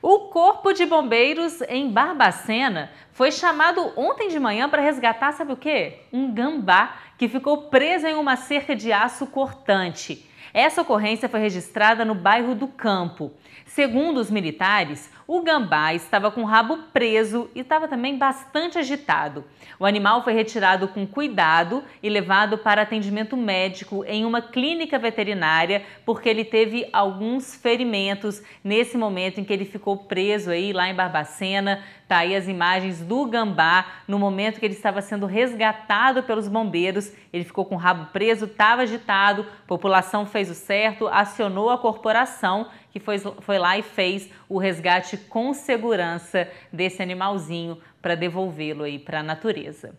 O Corpo de Bombeiros em Barbacena foi chamado ontem de manhã para resgatar, sabe o quê? Um gambá que ficou preso em uma cerca de aço cortante. Essa ocorrência foi registrada no bairro do Campo. Segundo os militares, o gambá estava com o rabo preso e estava também bastante agitado. O animal foi retirado com cuidado e levado para atendimento médico em uma clínica veterinária porque ele teve alguns ferimentos nesse momento em que ele ficou preso aí lá em Barbacena. Tá aí as imagens do gambá no momento que ele estava sendo resgatado pelos bombeiros. Ele ficou com o rabo preso, estava agitado. População fez fez o certo, acionou a corporação que foi, foi lá e fez o resgate com segurança desse animalzinho para devolvê-lo aí para a natureza.